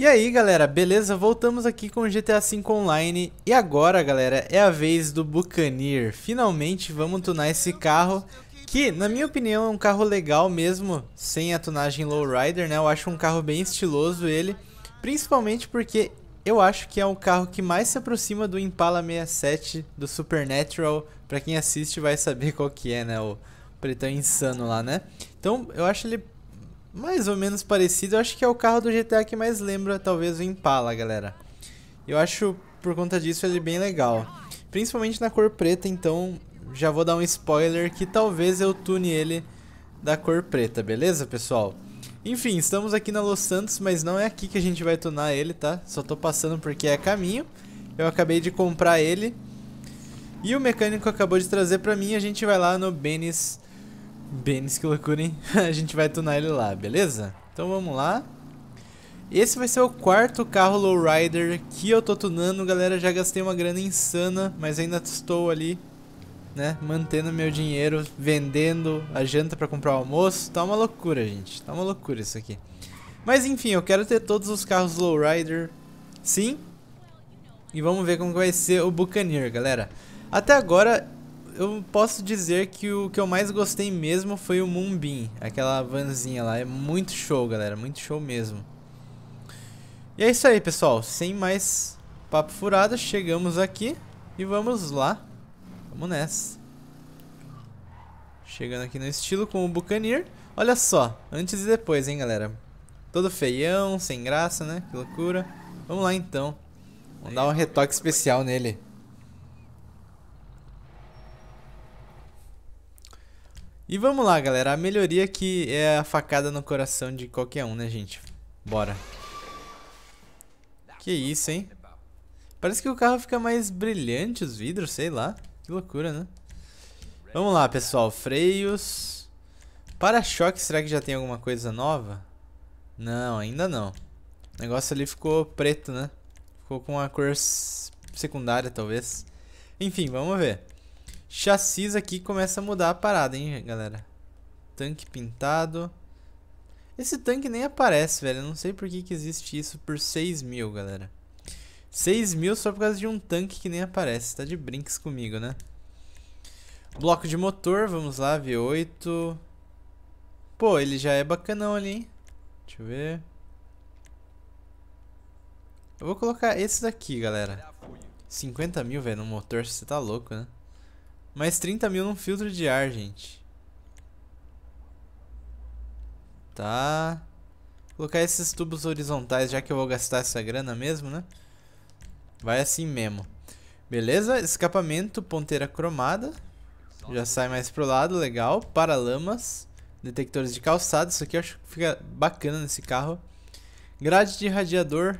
E aí galera, beleza? Voltamos aqui com GTA V Online e agora galera é a vez do Buccaneer. Finalmente vamos tunar esse carro que na minha opinião é um carro legal mesmo sem a tunagem Lowrider né? Eu acho um carro bem estiloso ele, principalmente porque eu acho que é um carro que mais se aproxima do Impala 67 do Supernatural. Pra quem assiste vai saber qual que é né, o pretão insano lá né? Então eu acho ele mais ou menos parecido. Eu acho que é o carro do GTA que mais lembra, talvez, o Impala, galera. Eu acho, por conta disso, ele bem legal. Principalmente na cor preta, então já vou dar um spoiler que talvez eu tune ele da cor preta, beleza, pessoal? Enfim, estamos aqui na Los Santos, mas não é aqui que a gente vai tunar ele, tá? Só tô passando porque é caminho. Eu acabei de comprar ele. E o mecânico acabou de trazer pra mim, a gente vai lá no Benes Benes, que loucura, hein? a gente vai tunar ele lá, beleza? Então vamos lá. Esse vai ser o quarto carro lowrider que eu tô tunando, galera. Já gastei uma grana insana, mas ainda estou ali, né? Mantendo meu dinheiro, vendendo a janta pra comprar o almoço. Tá uma loucura, gente. Tá uma loucura isso aqui. Mas enfim, eu quero ter todos os carros lowrider, sim. E vamos ver como vai ser o Buccaneer, galera. Até agora eu posso dizer que o que eu mais gostei mesmo foi o Moonbeam. Aquela vanzinha lá. É muito show, galera. Muito show mesmo. E é isso aí, pessoal. Sem mais papo furado, chegamos aqui. E vamos lá. Vamos nessa. Chegando aqui no estilo com o Buccaneer. Olha só, antes e depois, hein, galera. Todo feião, sem graça, né? Que loucura. Vamos lá, então. Vamos dar um retoque especial nele. E vamos lá, galera. A melhoria que é a facada no coração de qualquer um, né, gente? Bora. Que isso, hein? Parece que o carro fica mais brilhante, os vidros, sei lá. Que loucura, né? Vamos lá, pessoal. Freios. Para-choque, será que já tem alguma coisa nova? Não, ainda não. O negócio ali ficou preto, né? Ficou com a cor secundária, talvez. Enfim, vamos ver. Chassis aqui começa a mudar a parada, hein, galera. Tanque pintado. Esse tanque nem aparece, velho. Eu não sei por que, que existe isso por 6 mil, galera. 6 mil só por causa de um tanque que nem aparece. Tá de brinques comigo, né? Bloco de motor, vamos lá, V8. Pô, ele já é bacanão ali, hein? Deixa eu ver. Eu vou colocar esse daqui, galera. 50 mil, velho, no motor, você tá louco, né? Mais 30 mil num filtro de ar, gente. Tá. Vou colocar esses tubos horizontais, já que eu vou gastar essa grana mesmo, né? Vai assim mesmo. Beleza, escapamento, ponteira cromada. Já sai mais pro lado, legal. Paralamas, detectores de calçado, isso aqui eu acho que fica bacana nesse carro. Grade de radiador.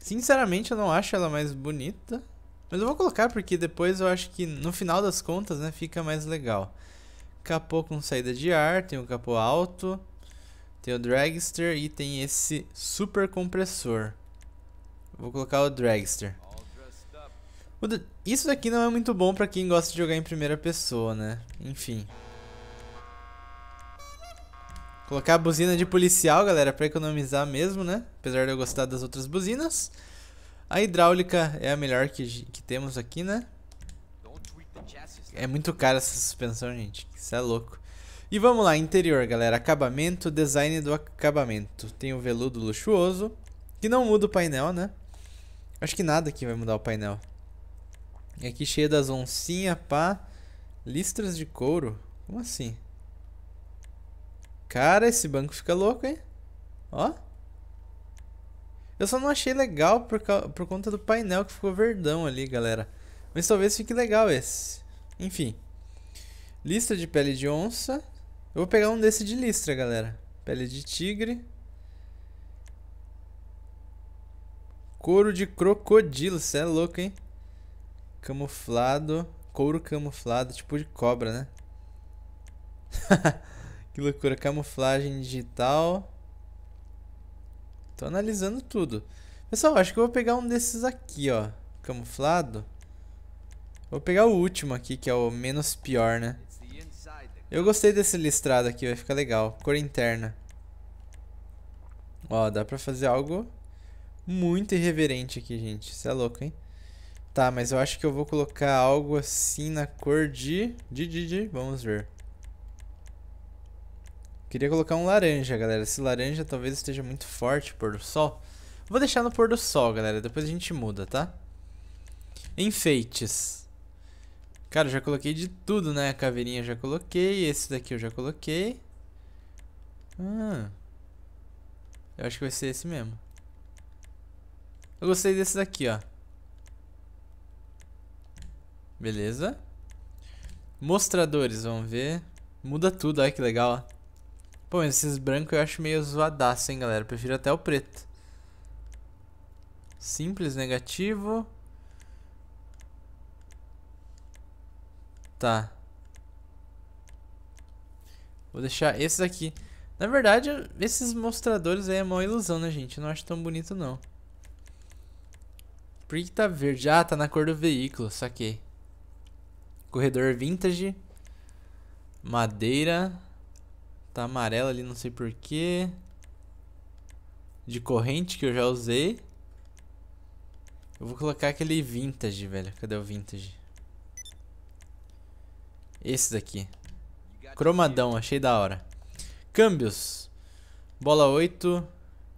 Sinceramente, eu não acho ela mais bonita. Mas eu vou colocar porque depois eu acho que no final das contas, né, fica mais legal. Capô com saída de ar, tem o capô alto, tem o dragster e tem esse super compressor. Vou colocar o dragster. O Isso daqui não é muito bom pra quem gosta de jogar em primeira pessoa, né? Enfim. Colocar a buzina de policial, galera, pra economizar mesmo, né? Apesar de eu gostar das outras buzinas. A hidráulica é a melhor que, que temos aqui, né? É muito cara essa suspensão, gente. Isso é louco. E vamos lá, interior, galera. Acabamento, design do acabamento. Tem o veludo luxuoso, que não muda o painel, né? Acho que nada aqui vai mudar o painel. E aqui cheio das oncinhas, pá. Listras de couro? Como assim? Cara, esse banco fica louco, hein? Ó. Eu só não achei legal por, por conta do painel que ficou verdão ali, galera. Mas talvez fique legal esse. Enfim. Listra de pele de onça. Eu vou pegar um desse de listra, galera. Pele de tigre. Couro de crocodilo. Você é louco, hein? Camuflado. Couro camuflado. Tipo de cobra, né? que loucura. Camuflagem digital. Tô analisando tudo. Pessoal, acho que eu vou pegar um desses aqui, ó. Camuflado. Vou pegar o último aqui, que é o menos pior, né? Eu gostei desse listrado aqui, vai ficar legal. Cor interna. Ó, dá pra fazer algo muito irreverente aqui, gente. Isso é louco, hein? Tá, mas eu acho que eu vou colocar algo assim na cor de... De, de, de... Vamos ver. Queria colocar um laranja, galera. Esse laranja talvez esteja muito forte, pôr do sol. Vou deixar no pôr do sol, galera. Depois a gente muda, tá? Enfeites. Cara, eu já coloquei de tudo, né? A caveirinha eu já coloquei. Esse daqui eu já coloquei. Ah. Eu acho que vai ser esse mesmo. Eu gostei desse daqui, ó. Beleza. Mostradores, vamos ver. Muda tudo, olha que legal, ó. Pô, esses brancos eu acho meio zoadaço, hein, galera. Eu prefiro até o preto. Simples, negativo. Tá. Vou deixar esses aqui. Na verdade, esses mostradores aí é uma ilusão, né, gente? Eu não acho tão bonito, não. Por que tá verde? Ah, tá na cor do veículo, saquei. Corredor vintage. Madeira. Tá amarelo ali, não sei porquê. De corrente que eu já usei. Eu vou colocar aquele vintage, velho. Cadê o vintage? Esse daqui. Cromadão, achei da hora. Câmbios. Bola 8.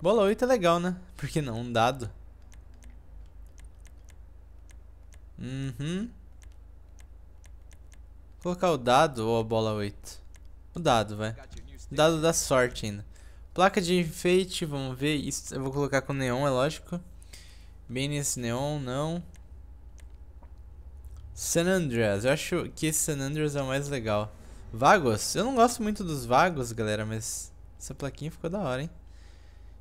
Bola 8 é legal, né? Por que não? Um dado. Uhum. Vou colocar o dado ou a bola 8? O dado, vai. Dado da sorte ainda. Placa de enfeite, vamos ver. Isso eu vou colocar com neon, é lógico. Bem nesse neon, não. San Andreas. Eu acho que esse San Andreas é o mais legal. Vagos. Eu não gosto muito dos vagos, galera, mas essa plaquinha ficou da hora, hein?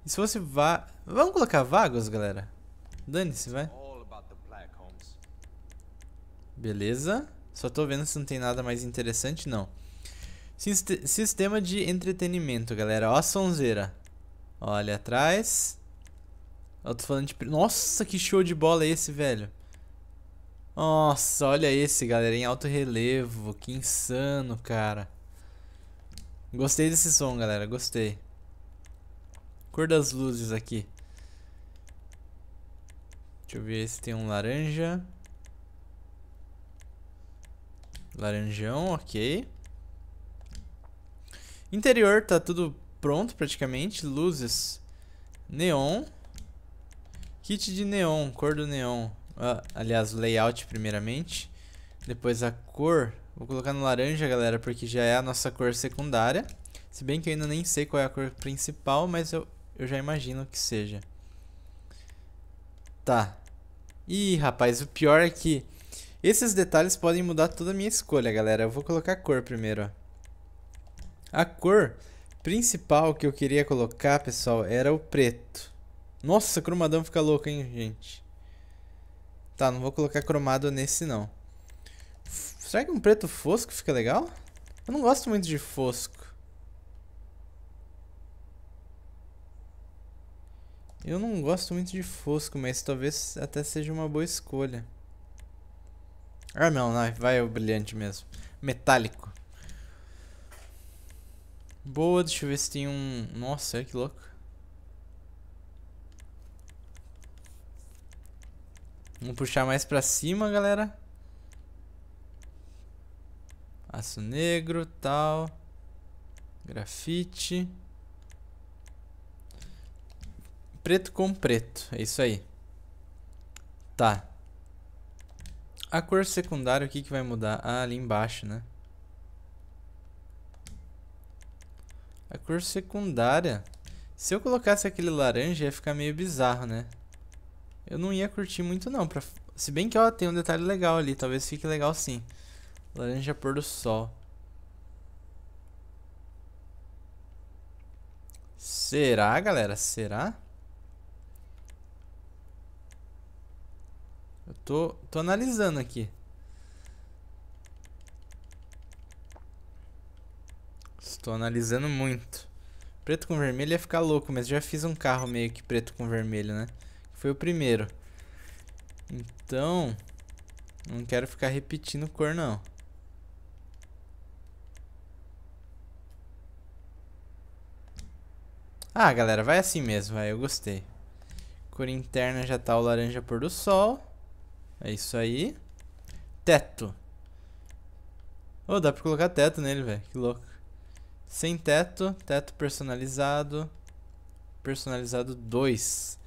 E se fosse va... Vamos colocar vagos, galera? Dane-se, vai. Beleza. Só tô vendo se não tem nada mais interessante, não. Sist sistema de entretenimento, galera. Ó a sonzeira. Olha atrás. Eu tô falando de... Nossa, que show de bola esse, velho. Nossa, olha esse, galera. Em alto relevo. Que insano, cara. Gostei desse som, galera. Gostei. Cor das luzes aqui. Deixa eu ver se tem um laranja. Laranjão, ok. Interior tá tudo pronto praticamente. Luzes. Neon. Kit de neon, cor do neon. Ah, aliás, layout primeiramente. Depois a cor. Vou colocar no laranja, galera, porque já é a nossa cor secundária. Se bem que eu ainda nem sei qual é a cor principal, mas eu, eu já imagino que seja. Tá. Ih, rapaz, o pior é que esses detalhes podem mudar toda a minha escolha, galera. Eu vou colocar a cor primeiro, ó. A cor principal que eu queria colocar, pessoal, era o preto. Nossa, cromadão fica louco, hein, gente? Tá, não vou colocar cromado nesse, não. Será que um preto fosco fica legal? Eu não gosto muito de fosco. Eu não gosto muito de fosco, mas talvez até seja uma boa escolha. Ah, não, não vai o brilhante mesmo. Metálico boa. Deixa eu ver se tem um... Nossa, que louco. Vamos puxar mais pra cima, galera. Aço negro, tal. Grafite. Preto com preto. É isso aí. Tá. A cor secundária, o que, que vai mudar? Ah, ali embaixo, né? A cor secundária. Se eu colocasse aquele laranja, ia ficar meio bizarro, né? Eu não ia curtir muito não. Pra... Se bem que, ó, tem um detalhe legal ali. Talvez fique legal sim. Laranja pôr do sol. Será, galera? Será? Eu tô, tô analisando aqui. tô analisando muito. Preto com vermelho ia ficar louco, mas já fiz um carro meio que preto com vermelho, né? Foi o primeiro. Então, não quero ficar repetindo cor, não. Ah, galera, vai assim mesmo, vai, eu gostei. Cor interna já tá o laranja pôr do sol. É isso aí. Teto. Oh, dá pra colocar teto nele, velho. Que louco. Sem teto, teto personalizado. Personalizado 2.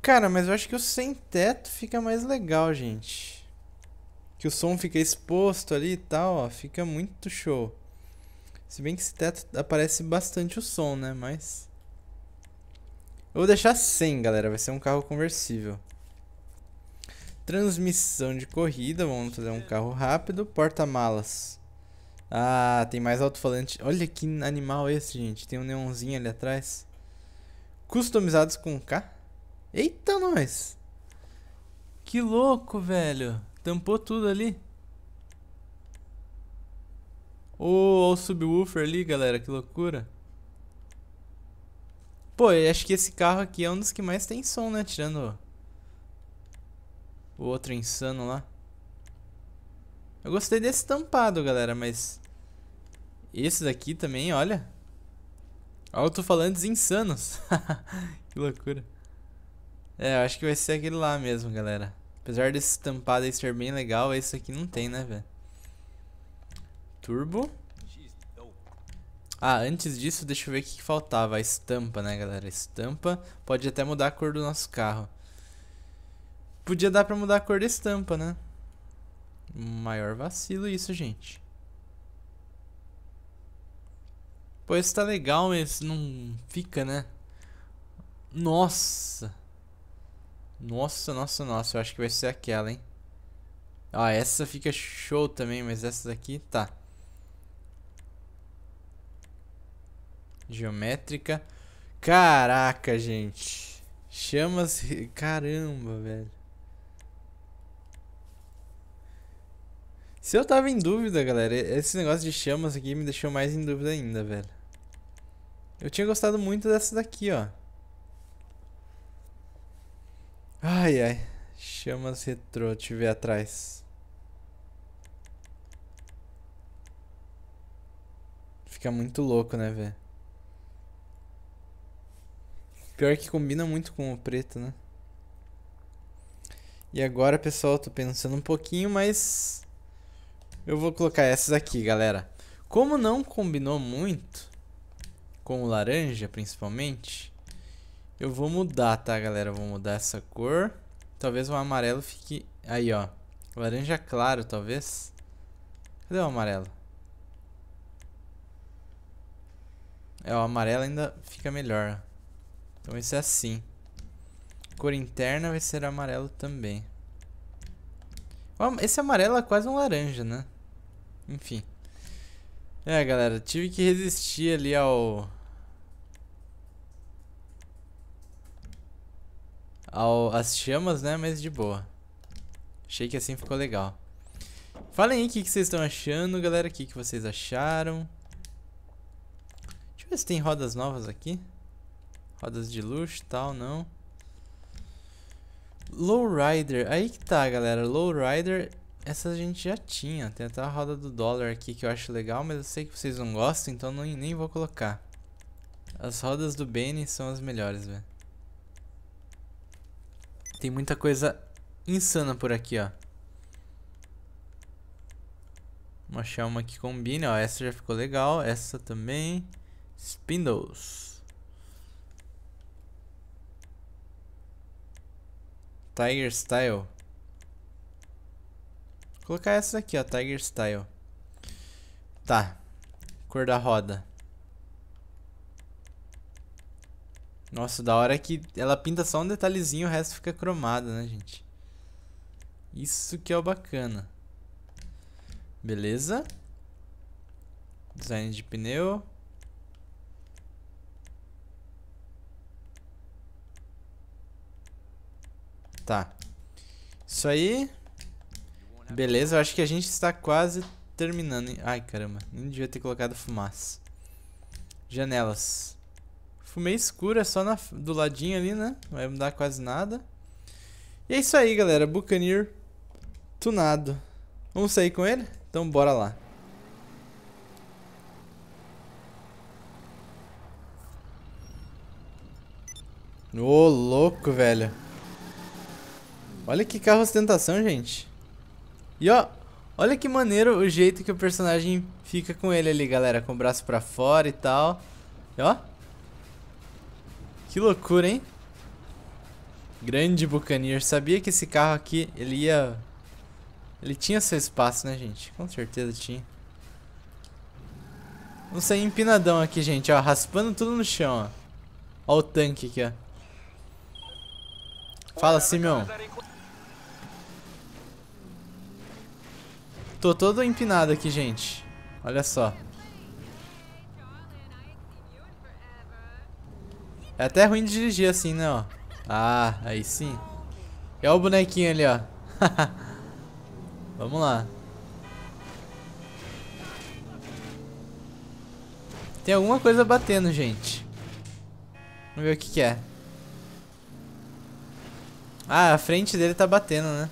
Cara, mas eu acho que o sem teto fica mais legal, gente. Que o som fica exposto ali e tal, ó. Fica muito show. Se bem que esse teto aparece bastante o som, né? Mas. Eu vou deixar sem, galera. Vai ser um carro conversível. Transmissão de corrida. Vamos fazer um carro rápido. Porta-malas. Ah, tem mais alto-falante. Olha que animal esse, gente. Tem um neonzinho ali atrás. Customizados com K. Eita, nós! Que louco, velho. Tampou tudo ali. Oh, o subwoofer ali, galera. Que loucura. Pô, eu acho que esse carro aqui é um dos que mais tem som, né? Tirando o outro insano lá. Eu gostei desse tampado, galera, mas... Esses aqui também, olha. Alto-falantes insanos. que loucura. É, eu acho que vai ser aquele lá mesmo, galera. Apesar desse estampado aí ser bem legal, esse aqui não tem, né, velho? Turbo. Ah, antes disso, deixa eu ver o que faltava. A estampa, né, galera? Estampa. Pode até mudar a cor do nosso carro. Podia dar pra mudar a cor da estampa, né? Maior vacilo isso, gente. Pô, esse tá legal, mas não fica, né? Nossa! Nossa, nossa, nossa. Eu acho que vai ser aquela, hein? Ah, essa fica show também, mas essa daqui tá. Geométrica. Caraca, gente. Chamas. Caramba, velho. Se eu tava em dúvida, galera, esse negócio de chamas aqui me deixou mais em dúvida ainda, velho. Eu tinha gostado muito dessa daqui, ó. Ai, ai. Chamas retrô, te ver atrás. Fica muito louco, né, velho? Pior que combina muito com o preto, né? E agora, pessoal, tô pensando um pouquinho, mas... Eu vou colocar essas aqui, galera. Como não combinou muito, com o laranja, principalmente. Eu vou mudar, tá, galera? Eu vou mudar essa cor. Talvez o amarelo fique... Aí, ó. Laranja claro, talvez. Cadê o amarelo? É, o amarelo ainda fica melhor. Então esse é assim. Cor interna vai ser amarelo também. Esse amarelo é quase um laranja, né? Enfim. É, galera, tive que resistir ali ao... ao as chamas, né? Mas de boa. Achei que assim ficou legal. Falem aí o que, que, vocês estão achando, galera. O que, que vocês acharam. Deixa eu ver se tem rodas novas aqui. Rodas de luxo tal, não. Lowrider. Aí que tá, galera. Lowrider essa a gente já tinha. Tem até a roda do dólar aqui que eu acho legal, mas eu sei que vocês não gostam, então não, nem vou colocar. As rodas do Benny são as melhores, velho. Tem muita coisa insana por aqui, ó. Vamos achar uma que combine, ó. Essa já ficou legal, essa também. Spindles. Tiger Style colocar essa aqui, ó, Tiger Style. Tá. Cor da roda. Nossa, da hora que ela pinta só um detalhezinho, o resto fica cromado, né, gente? Isso que é o bacana. Beleza. Design de pneu. Tá. Isso aí. Beleza, eu acho que a gente está quase terminando. Ai, caramba. Nem devia ter colocado fumaça. Janelas. Fumei escura só na, do ladinho ali, né? Não vai mudar quase nada. E é isso aí, galera. Buccaneer tunado. Vamos sair com ele? Então bora lá. Ô, oh, louco, velho. Olha que carro ostentação, gente. E ó, olha que maneiro o jeito que o personagem fica com ele ali, galera. Com o braço pra fora e tal. E ó. Que loucura, hein? Grande Buccaneer. Sabia que esse carro aqui, ele ia... Ele tinha seu espaço, né, gente? Com certeza tinha. Vamos sair empinadão aqui, gente, ó. Raspando tudo no chão, ó. Ó o tanque aqui, ó. Fala, Simeon. Tô todo empinado aqui, gente. Olha só. É até ruim de dirigir assim, né, ó. Ah, aí sim. É olha o bonequinho ali, ó. Vamos lá. Tem alguma coisa batendo, gente. Vamos ver o que, que é. Ah, a frente dele tá batendo, né?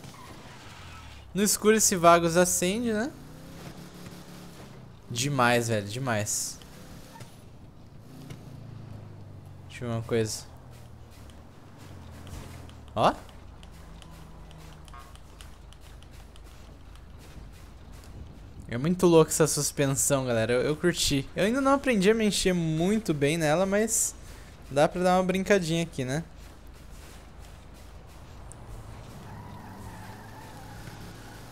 No escuro esse Vagos acende, né? Demais, velho, demais. Deixa eu ver uma coisa. Ó. É muito louco essa suspensão, galera. Eu, eu, curti. Eu ainda não aprendi a mexer muito bem nela, mas dá pra dar uma brincadinha aqui, né?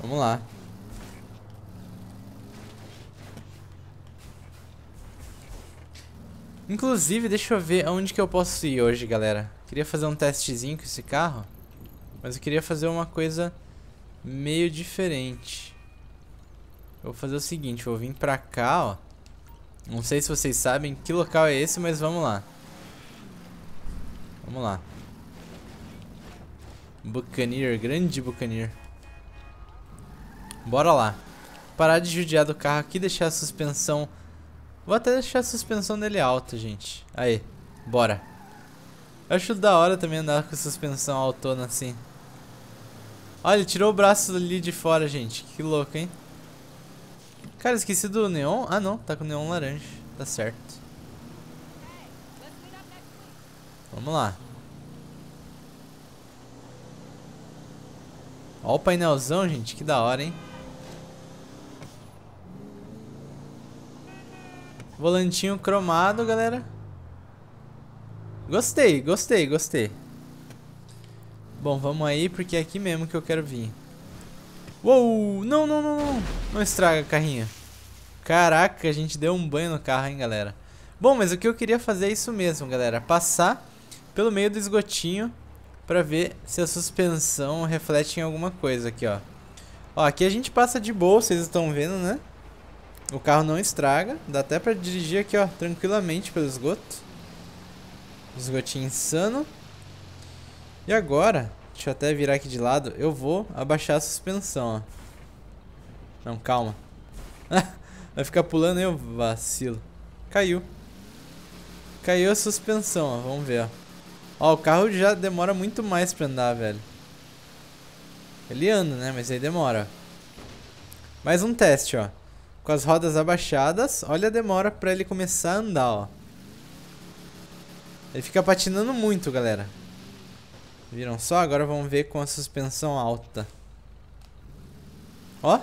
Vamos lá. Inclusive, deixa eu ver aonde que eu posso ir hoje, galera. Queria fazer um testezinho com esse carro. Mas eu queria fazer uma coisa meio diferente. Eu vou fazer o seguinte, vou vir pra cá, ó. Não sei se vocês sabem que local é esse, mas vamos lá. Vamos lá. Buccaneer, grande Buccaneer. Bora lá. Parar de judiar do carro aqui, deixar a suspensão... Vou até deixar a suspensão dele alta, gente. Aí, bora. Eu acho da hora também andar com a suspensão autona assim. Olha, ele tirou o braço ali de fora, gente. Que louco, hein? Cara, esqueci do neon. Ah, não. Tá com neon laranja. Tá certo. Vamos lá. Ó o painelzão, gente. Que da hora, hein? Volantinho cromado, galera. Gostei, gostei, gostei. Bom, vamos aí, porque é aqui mesmo que eu quero vir. Uou! Não, não, não, não! Não estraga, carrinho. Caraca, a gente deu um banho no carro, hein, galera. Bom, mas o que eu queria fazer é isso mesmo, galera. Passar pelo meio do esgotinho pra ver se a suspensão reflete em alguma coisa aqui, ó. Ó, aqui a gente passa de boa, vocês estão vendo, né? O carro não estraga, dá até pra dirigir aqui, ó, tranquilamente pelo esgoto. Esgotinho insano. E agora, deixa eu até virar aqui de lado, eu vou abaixar a suspensão, ó. Não, calma. Vai ficar pulando eu vacilo. Caiu. Caiu a suspensão, ó, vamos ver, ó. Ó, o carro já demora muito mais pra andar, velho. Ele anda, né, mas aí demora, ó. Mais um teste, ó com as rodas abaixadas. Olha a demora para ele começar a andar, ó. Ele fica patinando muito, galera. Viram só? Agora vamos ver com a suspensão alta. Ó.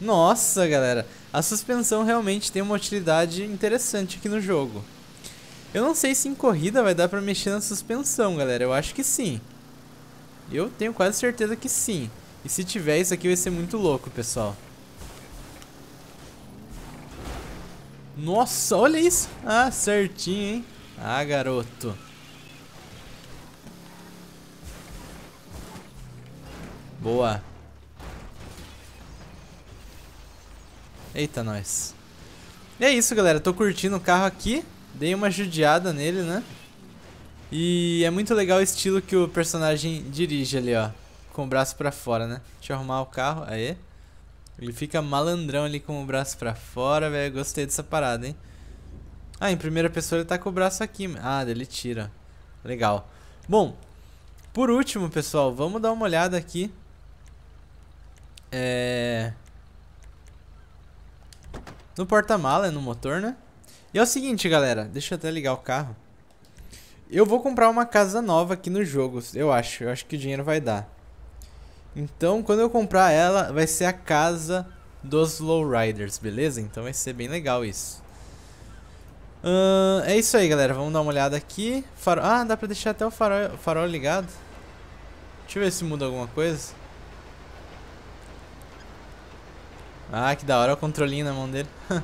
Nossa, galera. A suspensão realmente tem uma utilidade interessante aqui no jogo. Eu não sei se em corrida vai dar pra mexer na suspensão, galera. Eu acho que sim. Eu tenho quase certeza que sim. E se tiver, isso aqui vai ser muito louco, pessoal. Nossa, olha isso. Ah, certinho, hein? Ah, garoto. Boa. Eita, nós. E é isso, galera. Tô curtindo o carro aqui. Dei uma judiada nele, né? E é muito legal o estilo que o personagem dirige ali, ó. Com o braço pra fora, né? Deixa eu arrumar o carro. Aê. Ele fica malandrão ali com o braço pra fora, velho. Gostei dessa parada, hein? Ah, em primeira pessoa ele tá com o braço aqui. Ah, ele tira. Legal. Bom, por último, pessoal, vamos dar uma olhada aqui. É... No porta-mala, no motor, né? E é o seguinte, galera. Deixa eu até ligar o carro. Eu vou comprar uma casa nova aqui no jogo, eu acho. Eu acho que o dinheiro vai dar. Então, quando eu comprar ela, vai ser a casa dos lowriders, beleza? Então vai ser bem legal isso. Uh, é isso aí, galera. Vamos dar uma olhada aqui. Ah, dá pra deixar até o farol, farol ligado. Deixa eu ver se muda alguma coisa. Ah, que da hora o controlinho na mão dele.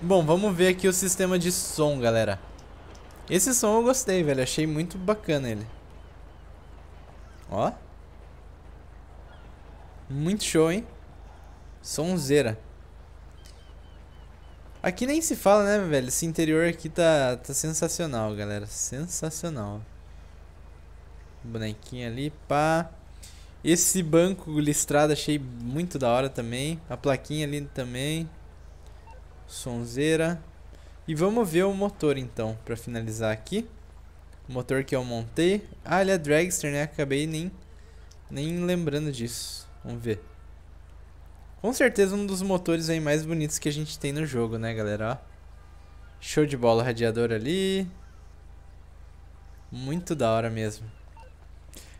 Bom, vamos ver aqui o sistema de som, galera. Esse som eu gostei, velho. Achei muito bacana ele. Ó. Muito show, hein? Sonzeira. Aqui nem se fala, né, velho? Esse interior aqui tá, tá sensacional, galera. Sensacional. Bonequinho ali, pá. Esse banco listrado achei muito da hora também. A plaquinha ali também. Sonzeira. E vamos ver o motor, então, pra finalizar aqui. O motor que eu montei. Ah, ele é dragster, né? Acabei nem, nem lembrando disso. Vamos ver. Com certeza um dos motores aí mais bonitos que a gente tem no jogo, né, galera? Ó. Show de bola radiador ali. Muito da hora mesmo.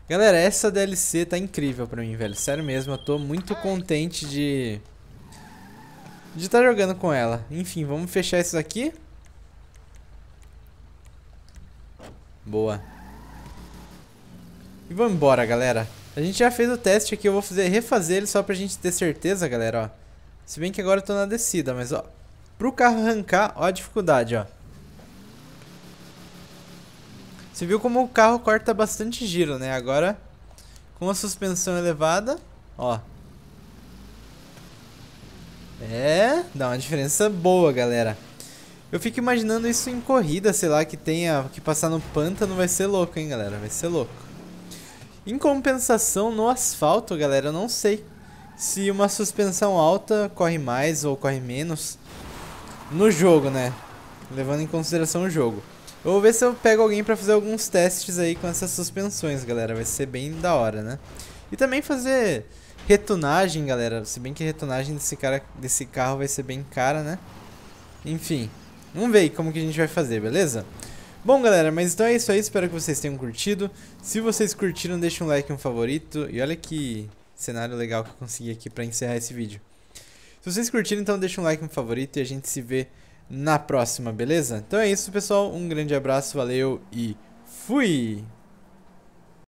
Galera, essa DLC tá incrível pra mim, velho. Sério mesmo, eu tô muito contente de... De estar tá jogando com ela. Enfim, vamos fechar isso aqui. Boa. E vamos embora, galera. A gente já fez o teste aqui, eu vou fazer, refazer ele só pra gente ter certeza, galera, ó. Se bem que agora eu tô na descida, mas ó, pro carro arrancar, ó a dificuldade, ó. Você viu como o carro corta bastante giro, né? Agora, com a suspensão elevada, ó. É, dá uma diferença boa, galera. Eu fico imaginando isso em corrida, sei lá, que tenha que passar no pântano, vai ser louco, hein, galera? Vai ser louco. Em compensação, no asfalto, galera, eu não sei se uma suspensão alta corre mais ou corre menos no jogo, né? Levando em consideração o jogo. Eu vou ver se eu pego alguém para fazer alguns testes aí com essas suspensões, galera. Vai ser bem da hora, né? E também fazer retunagem, galera. Se bem que a retunagem desse, cara, desse carro vai ser bem cara, né? Enfim. Vamos ver aí como que a gente vai fazer, beleza? Bom, galera, mas então é isso aí. Espero que vocês tenham curtido. Se vocês curtiram, deixa um like e um favorito. E olha que cenário legal que eu consegui aqui pra encerrar esse vídeo. Se vocês curtiram, então deixa um like e um favorito e a gente se vê na próxima, beleza? Então é isso, pessoal. Um grande abraço, valeu e fui!